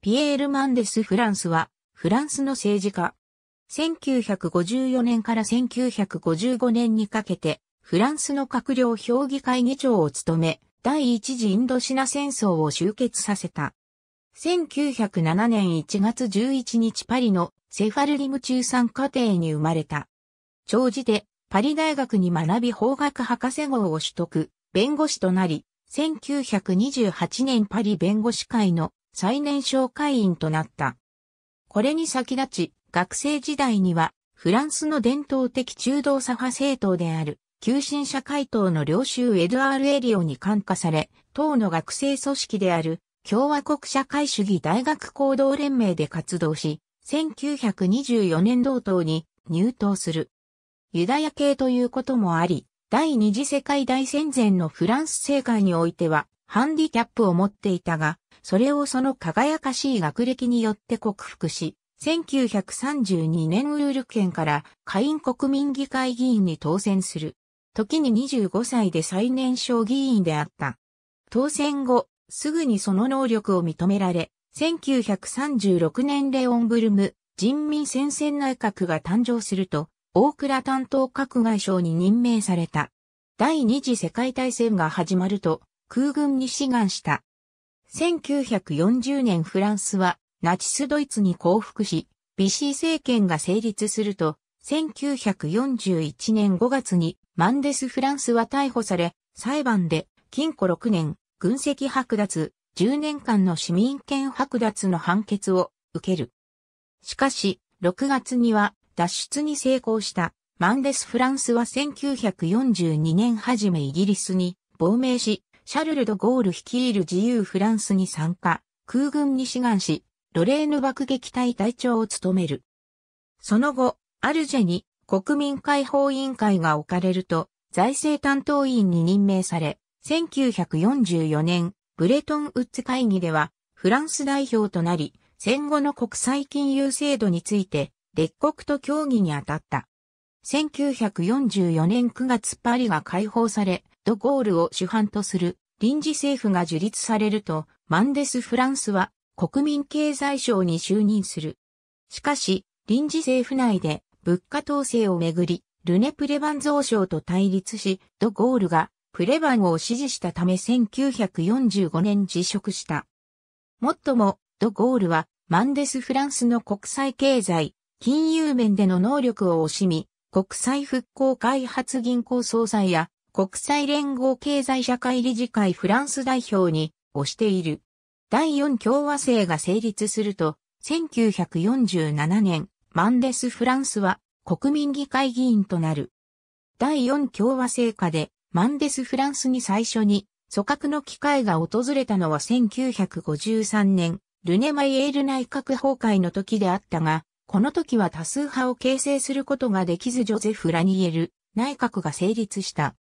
ピエール・マンデス・フランスは、フランスの政治家。1954年から1955年にかけて、フランスの閣僚評議会議長を務め、第一次インドシナ戦争を終結させた。1907年1月11日パリのセファルリム中産家庭に生まれた。長寿でパリ大学に学び法学博士号を取得、弁護士となり、1928年パリ弁護士会の最年少会員となった。これに先立ち、学生時代には、フランスの伝統的中道左派政党である、急進社会党の領袖エドアール・エリオに感化され、党の学生組織である、共和国社会主義大学行動連盟で活動し、1924年同党に入党する。ユダヤ系ということもあり、第二次世界大戦前のフランス政界においては、ハンディキャップを持っていたが、それをその輝かしい学歴によって克服し、1932年ウール県から下院国民議会議員に当選する。時に25歳で最年少議員であった。当選後、すぐにその能力を認められ、1936年レオンブルム人民戦線内閣が誕生すると、大倉担当閣外相に任命された。第二次世界大戦が始まると、空軍に志願した。1940年フランスはナチスドイツに降伏し、ビシー政権が成立すると、1941年5月にマンデス・フランスは逮捕され、裁判で禁錮6年、軍籍剥奪、10年間の市民権剥奪の判決を受ける。しかし、6月には脱出に成功したマンデス・フランスは1942年初めイギリスに亡命し、シャルル・ド・ゴール率いる自由フランスに参加、空軍に志願し、ロレーヌ爆撃隊隊長を務める。その後、アルジェに国民解放委員会が置かれると、財政担当委員に任命され、1944年、ブレトンウッズ会議では、フランス代表となり、戦後の国際金融制度について、列国と協議に当たった。1944年9月パリが解放され、ド・ゴールを主犯とする臨時政府が樹立されると、マンデス・フランスは国民経済省に就任する。しかし、臨時政府内で物価統制をめぐり、ルネ・プレバン増省と対立し、ド・ゴールがプレバンを支持したため1945年辞職した。もっとも、ド・ゴールはマンデス・フランスの国際経済、金融面での能力を惜しみ、国際復興開発銀行総裁や国際連合経済社会理事会フランス代表に推している。第4共和制が成立すると、1947年、マンデス・フランスは国民議会議員となる。第4共和制下で、マンデス・フランスに最初に、組閣の機会が訪れたのは1953年、ルネマイエール内閣崩壊の時であったが、この時は多数派を形成することができずジョゼフ・ラニエル内閣が成立した。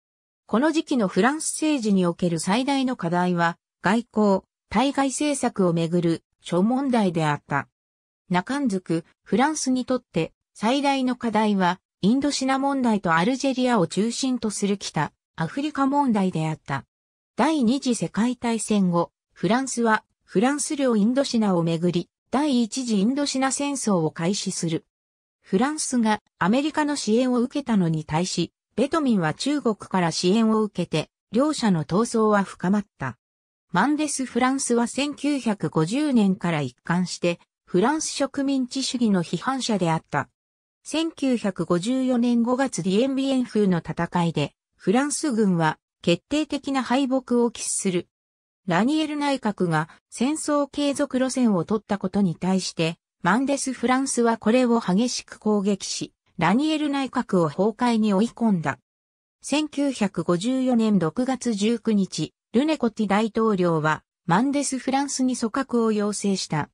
この時期のフランス政治における最大の課題は、外交、対外政策をめぐる諸問題であった。中んずく、フランスにとって最大の課題は、インドシナ問題とアルジェリアを中心とする北、アフリカ問題であった。第二次世界大戦後、フランスはフランス領インドシナをめぐり、第一次インドシナ戦争を開始する。フランスがアメリカの支援を受けたのに対し、ベトミンは中国から支援を受けて、両者の闘争は深まった。マンデス・フランスは1950年から一貫して、フランス植民地主義の批判者であった。1954年5月ディエンビエン風の戦いで、フランス軍は決定的な敗北を喫する。ラニエル内閣が戦争継続路線を取ったことに対して、マンデス・フランスはこれを激しく攻撃し、ラニエル内閣を崩壊に追い込んだ。1954年6月19日、ルネコティ大統領はマンデス・フランスに組閣を要請した。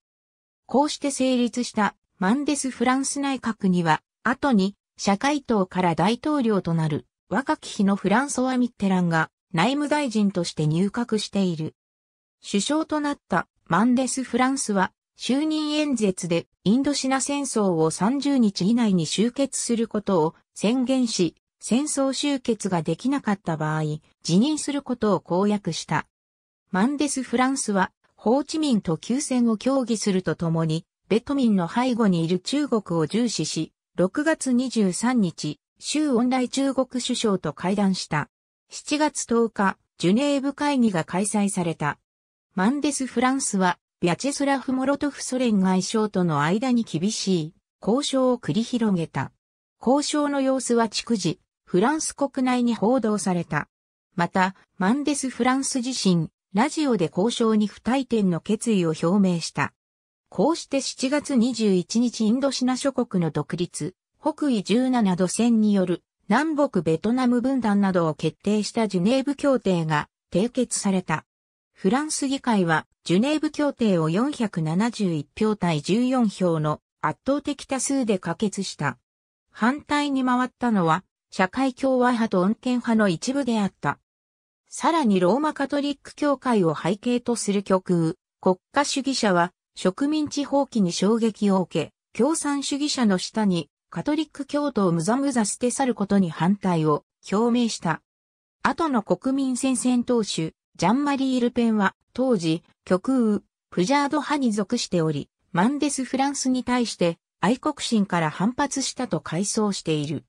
こうして成立したマンデス・フランス内閣には、後に社会党から大統領となる若き日のフランソワ・ミッテランが内務大臣として入閣している。首相となったマンデス・フランスは就任演説でインドシナ戦争を30日以内に終結することを宣言し、戦争終結ができなかった場合、辞任することを公約した。マンデス・フランスは、ホーチミンと休戦を協議するとともに、ベトミンの背後にいる中国を重視し、6月23日、周恩来中国首相と会談した。7月10日、ジュネーブ会議が開催された。マンデス・フランスは、ビャチェスラフ・モロトフソ連外相との間に厳しい交渉を繰り広げた。交渉の様子は逐次、フランス国内に報道された。また、マンデス・フランス自身、ラジオで交渉に不退転の決意を表明した。こうして7月21日インドシナ諸国の独立、北緯17度線による南北ベトナム分断などを決定したジュネーブ協定が締結された。フランス議会はジュネーブ協定を471票対14票の圧倒的多数で可決した。反対に回ったのは、社会共和派と恩恵派の一部であった。さらにローマカトリック教会を背景とする極右、国家主義者は植民地放棄に衝撃を受け、共産主義者の下にカトリック教徒をむざむざ捨て去ることに反対を表明した。後の国民戦線党首、ジャンマリー・ルペンは当時、極右、プジャード派に属しており、マンデス・フランスに対して愛国心から反発したと回想している。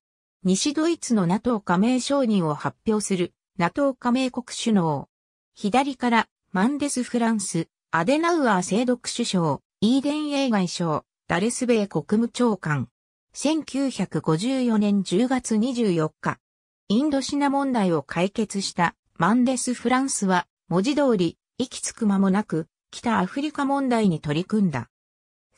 西ドイツの NATO 加盟承認を発表する NATO 加盟国首脳。左からマンデス・フランス、アデナウアー制毒首相、イーデン・エー外相、ダレスベー国務長官。1954年10月24日、インドシナ問題を解決したマンデス・フランスは文字通りき着く間もなく、北アフリカ問題に取り組んだ。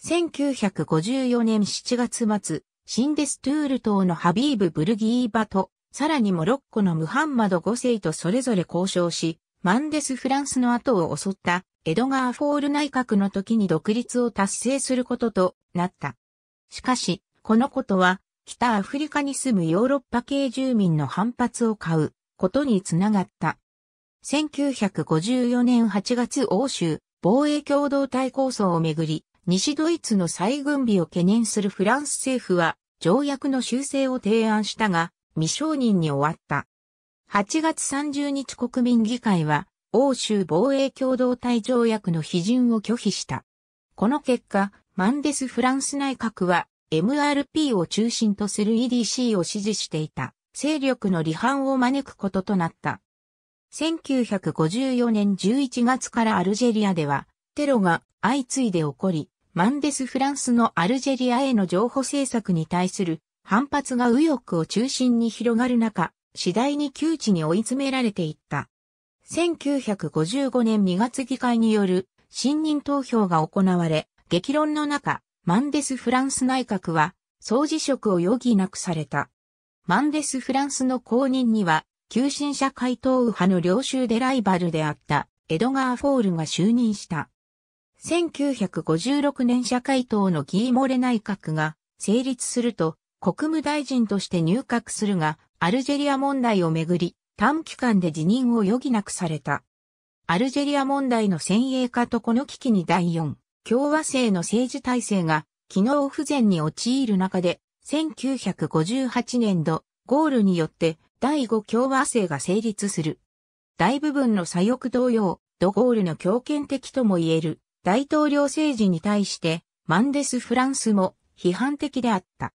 1954年7月末、シンデストゥール島のハビーブ・ブルギーバと、さらにモロッコのムハンマド5世とそれぞれ交渉し、マンデス・フランスの後を襲ったエドガー・フォール内閣の時に独立を達成することとなった。しかし、このことは、北アフリカに住むヨーロッパ系住民の反発を買うことにつながった。1954年8月欧州防衛共同体構想をめぐり、西ドイツの再軍備を懸念するフランス政府は条約の修正を提案したが、未承認に終わった。8月30日国民議会は、欧州防衛共同体条約の批准を拒否した。この結果、マンデス・フランス内閣は MRP を中心とする EDC を支持していた勢力の離反を招くこととなった。1954年11月からアルジェリアでは、テロが相次いで起こり、マンデス・フランスのアルジェリアへの情報政策に対する反発が右翼を中心に広がる中、次第に窮地に追い詰められていった。1955年2月議会による信任投票が行われ、激論の中、マンデス・フランス内閣は、総辞職を余儀なくされた。マンデス・フランスの公認には、急進者回答右派の領袖でライバルであったエドガー・フォールが就任した。1956年社会党のギーモレ内閣が成立すると国務大臣として入閣するが、アルジェリア問題をめぐり短期間で辞任を余儀なくされた。アルジェリア問題の先鋭化とこの危機に第四共和制の政治体制が機能不全に陥る中で、1958年度、ゴールによって第五共和制が成立する。大部分の左翼同様、ドゴールの強権的とも言える大統領政治に対してマンデス・フランスも批判的であった。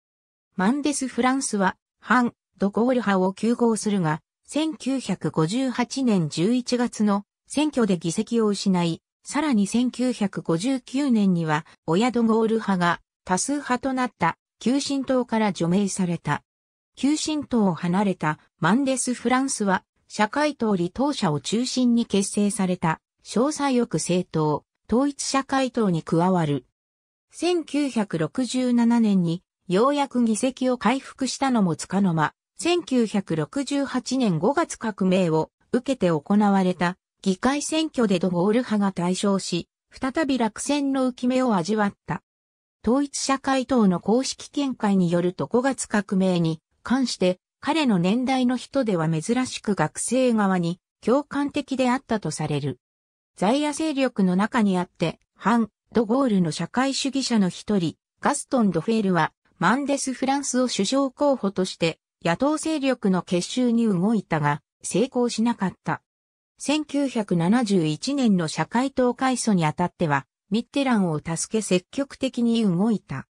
マンデス・フランスは反ドゴール派を休合するが、1958年11月の選挙で議席を失い、さらに1959年には親ドゴール派が多数派となった急進党から除名された。旧神党を離れたマンデス・フランスは、社会党離党者を中心に結成された、詳細翼政党、統一社会党に加わる。1967年に、ようやく議席を回復したのもつかの間、1968年5月革命を受けて行われた議会選挙でドゴール派が大勝し、再び落選の浮き目を味わった。統一社会党の公式見解によると5月革命に関して、彼の年代の人では珍しく学生側に共感的であったとされる。在野勢力の中にあって、ハン・ド・ゴールの社会主義者の一人、ガストン・ドフェールは、マンデス・フランスを首相候補として、野党勢力の結集に動いたが、成功しなかった。1971年の社会党改組にあたっては、ミッテランを助け積極的に動いた。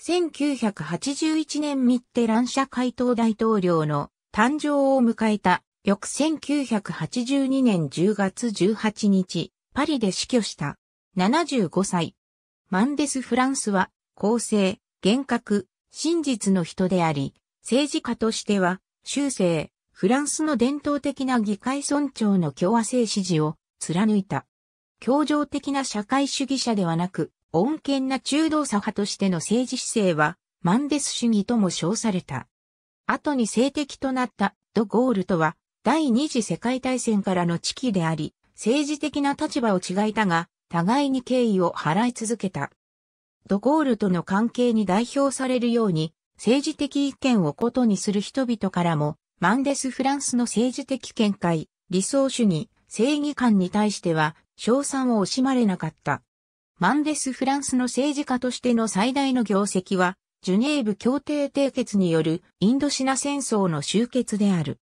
1981年ミッテラン社会党大統領の誕生を迎えた翌1982年10月18日、パリで死去した。75歳。マンデス・フランスは、公正、厳格、真実の人であり、政治家としては、修正、フランスの伝統的な議会村長の共和制支持を貫いた。協情的な社会主義者ではなく、穏健な中道左派としての政治姿勢は、マンデス主義とも称された。後に政敵となったド・ゴールとは、第二次世界大戦からの知己であり、政治的な立場を違いたが、互いに敬意を払い続けた。ド・ゴールとの関係に代表されるように、政治的意見を異にする人々からも、マンデス・フランスの政治的見解、理想主義、正義感に対しては、称賛を惜しまれなかった。マンデス・フランスの政治家としての最大の業績は、ジュネーブ協定締結によるインドシナ戦争の終結である。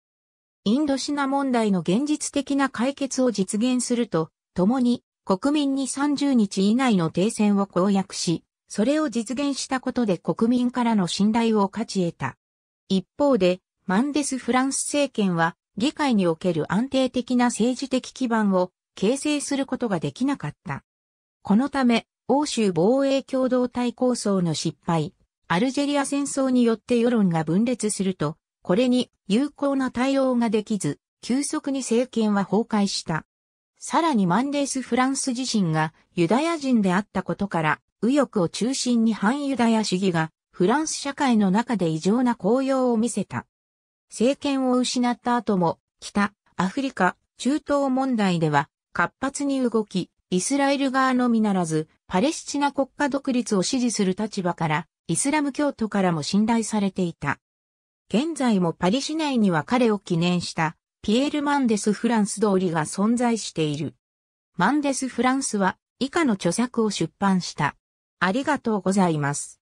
インドシナ問題の現実的な解決を実現すると、共に国民に30日以内の停戦を公約し、それを実現したことで国民からの信頼を勝ち得た。一方で、マンデス・フランス政権は、議会における安定的な政治的基盤を形成することができなかった。このため、欧州防衛共同体構想の失敗、アルジェリア戦争によって世論が分裂すると、これに有効な対応ができず、急速に政権は崩壊した。さらにマンデース・フランス自身がユダヤ人であったことから、右翼を中心に反ユダヤ主義がフランス社会の中で異常な高揚を見せた。政権を失った後も、北、アフリカ、中東問題では活発に動き、イスラエル側のみならず、パレスチナ国家独立を支持する立場から、イスラム教徒からも信頼されていた。現在もパリ市内には彼を記念したピエール・マンデス・フランス通りが存在している。マンデス・フランスは以下の著作を出版した。ありがとうございます。